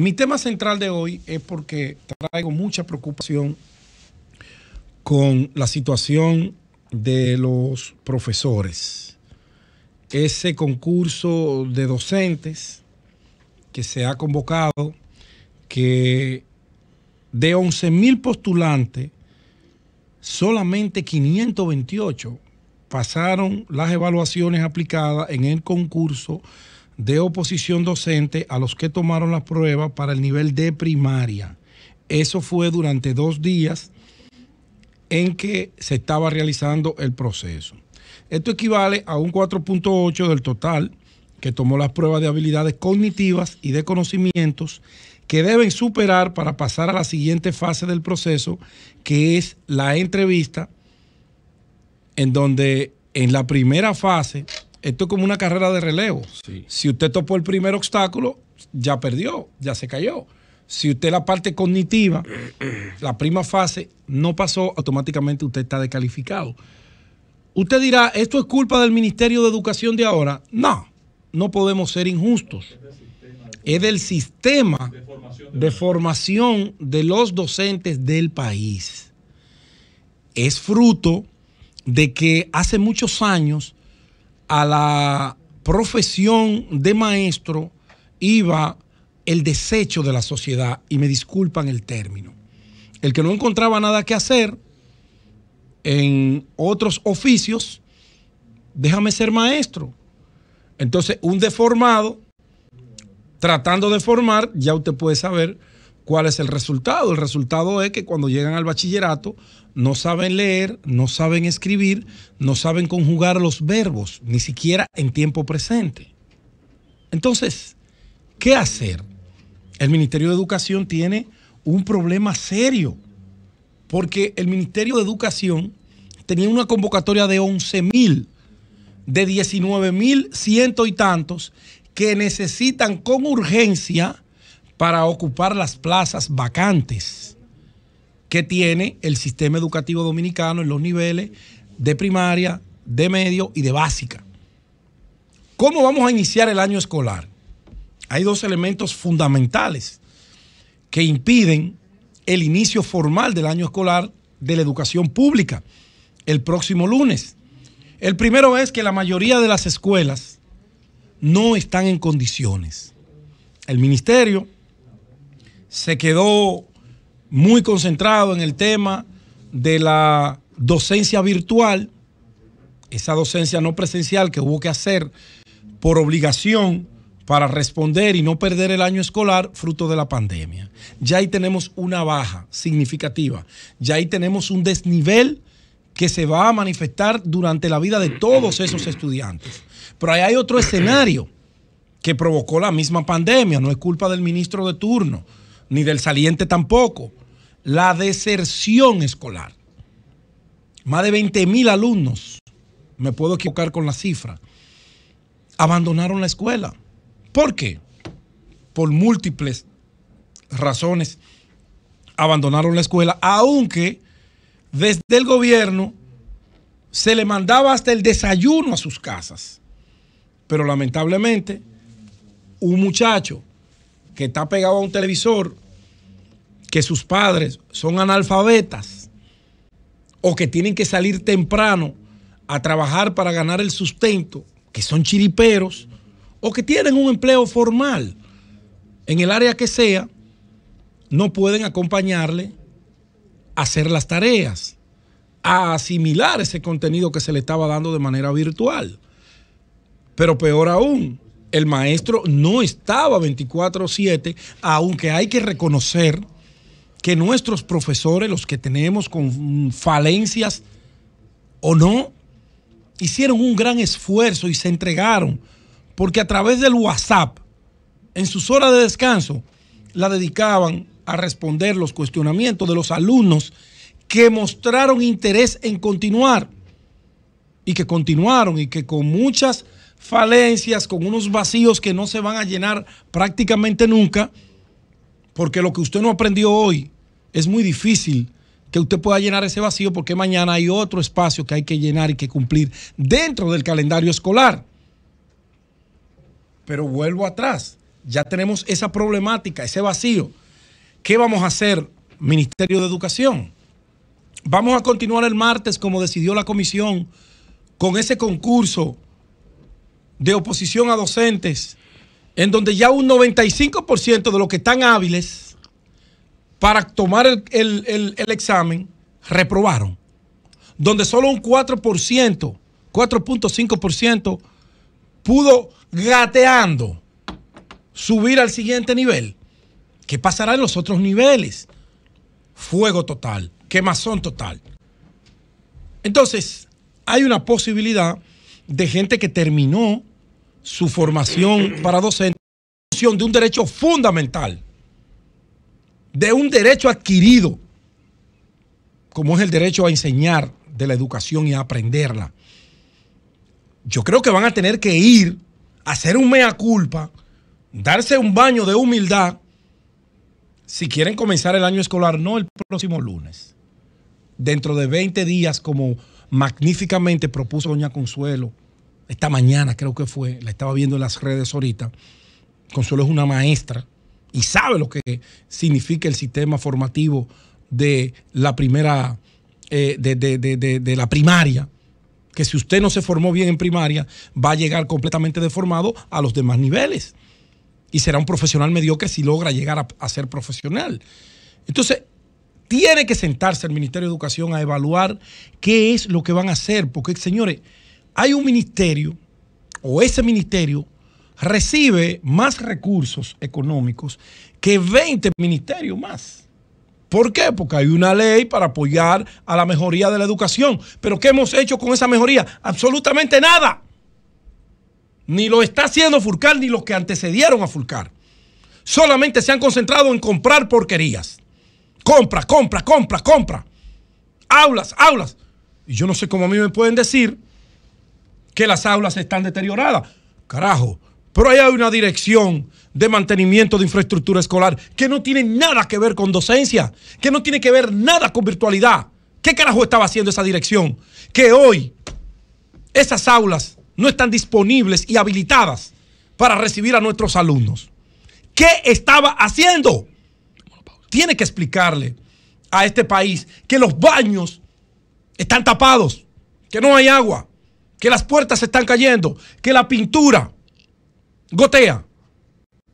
Mi tema central de hoy es porque traigo mucha preocupación con la situación de los profesores. Ese concurso de docentes que se ha convocado, que de 11.000 postulantes, solamente 528 pasaron las evaluaciones aplicadas en el concurso de oposición docente a los que tomaron las pruebas para el nivel de primaria. Eso fue durante dos días en que se estaba realizando el proceso. Esto equivale a un 4.8 del total que tomó las pruebas de habilidades cognitivas y de conocimientos que deben superar para pasar a la siguiente fase del proceso, que es la entrevista, en donde en la primera fase esto es como una carrera de relevo. Si usted topó el primer obstáculo, ya perdió, ya se cayó. Si usted la parte cognitiva, la prima fase, no pasó, automáticamente usted está descalificado. Usted dirá, ¿esto es culpa del Ministerio de Educación de ahora? No, no podemos ser injustos. Es del sistema de, formación de los docentes del país. Es fruto de que hace muchos años a la profesión de maestro iba el desecho de la sociedad, y me disculpan el término. El que no encontraba nada que hacer en otros oficios, déjame ser maestro. Entonces, un deformado, tratando de formar, ya usted puede saber ¿Cuál es el resultado? El resultado es que cuando llegan al bachillerato no saben leer, no saben escribir, no saben conjugar los verbos, ni siquiera en tiempo presente. Entonces, ¿qué hacer? El Ministerio de Educación tiene un problema serio, porque el Ministerio de Educación tenía una convocatoria de 11 mil, de 19 mil ciento y tantos, que necesitan con urgencia para ocupar las plazas vacantes que tiene el sistema educativo dominicano en los niveles de primaria, de medio y de básica. ¿Cómo vamos a iniciar el año escolar? Hay dos elementos fundamentales que impiden el inicio formal del año escolar de la educación pública el próximo lunes. El primero es que la mayoría de las escuelas no están en condiciones. El ministerio se quedó muy concentrado en el tema de la docencia virtual, esa docencia no presencial que hubo que hacer por obligación para responder y no perder el año escolar fruto de la pandemia. Ya ahí tenemos una baja significativa, ya ahí tenemos un desnivel que se va a manifestar durante la vida de todos esos estudiantes. Pero ahí hay otro escenario que provocó la misma pandemia, no es culpa del ministro de turno, ni del saliente tampoco. La deserción escolar. Más de 20 mil alumnos, me puedo equivocar con la cifra, abandonaron la escuela. ¿Por qué? Por múltiples razones abandonaron la escuela, aunque desde el gobierno se le mandaba hasta el desayuno a sus casas. Pero lamentablemente, un muchacho que está pegado a un televisor que sus padres son analfabetas o que tienen que salir temprano a trabajar para ganar el sustento, que son chiriperos o que tienen un empleo formal en el área que sea, no pueden acompañarle a hacer las tareas, a asimilar ese contenido que se le estaba dando de manera virtual. Pero peor aún, el maestro no estaba 24/7, aunque hay que reconocer que nuestros profesores, los que tenemos con falencias o no, hicieron un gran esfuerzo y se entregaron, porque a través del WhatsApp, en sus horas de descanso, la dedicaban a responder los cuestionamientos de los alumnos que mostraron interés en continuar y que continuaron y que con muchas falencias, con unos vacíos que no se van a llenar prácticamente nunca, porque lo que usted no aprendió hoy es muy difícil que usted pueda llenar ese vacío porque mañana hay otro espacio que hay que llenar y que cumplir dentro del calendario escolar. Pero vuelvo atrás, ya tenemos esa problemática, ese vacío. ¿Qué vamos a hacer, Ministerio de Educación? Vamos a continuar el martes como decidió la comisión con ese concurso de oposición a docentes en donde ya un 95% de los que están hábiles para tomar el, examen reprobaron, donde solo un 4%, 4.5% pudo gateando subir al siguiente nivel. ¿Qué pasará en los otros niveles? Fuego total, quemazón total. Entonces, hay una posibilidad de gente que terminó su formación para docentes de un derecho fundamental, de un derecho adquirido, como es el derecho a enseñar de la educación y a aprenderla. Yo creo que van a tener que ir a hacer un mea culpa, darse un baño de humildad, si quieren comenzar el año escolar, no el próximo lunes, dentro de 20 días, como magníficamente propuso doña Consuelo esta mañana creo que fue, la estaba viendo en las redes ahorita, Consuelo es una maestra y sabe lo que significa el sistema formativo de la primera, eh, de, la primaria, que si usted no se formó bien en primaria, va a llegar completamente deformado a los demás niveles. Y será un profesional mediocre si logra llegar a, a ser profesional. Entonces, tiene que sentarse el Ministerio de Educación a evaluar qué es lo que van a hacer, porque señores, hay un ministerio, o ese ministerio recibe más recursos económicos que 20 ministerios más. ¿Por qué? Porque hay una ley para apoyar a la mejoría de la educación. Pero ¿qué hemos hecho con esa mejoría? Absolutamente nada. Ni lo está haciendo Fulcar, ni los que antecedieron a Fulcar. Solamente se han concentrado en comprar porquerías. Compra, compra, compra, compra. Aulas, aulas. Y yo no sé cómo a mí me pueden decir que las aulas están deterioradas. Carajo, pero ahí hay una dirección de mantenimiento de infraestructura escolar que no tiene nada que ver con docencia, que no tiene que ver nada con virtualidad. ¿Qué carajo estaba haciendo esa dirección? Que hoy esas aulas no están disponibles y habilitadas para recibir a nuestros alumnos. ¿Qué estaba haciendo? Tiene que explicarle a este país que los baños están tapados, que no hay agua, que las puertas se están cayendo, que la pintura gotea.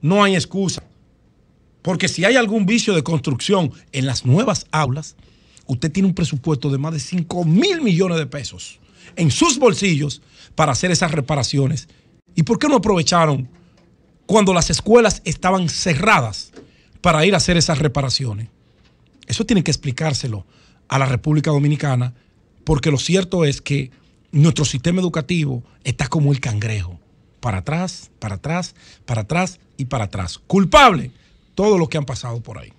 No hay excusa. Porque si hay algún vicio de construcción en las nuevas aulas, usted tiene un presupuesto de más de 5 mil millones de pesos en sus bolsillos para hacer esas reparaciones. ¿Y por qué no aprovecharon cuando las escuelas estaban cerradas para ir a hacer esas reparaciones? Eso tiene que explicárselo a la República Dominicana, porque lo cierto es que nuestro sistema educativo está como el cangrejo, para atrás, para atrás, para atrás y para atrás. Culpable todo lo que han pasado por ahí.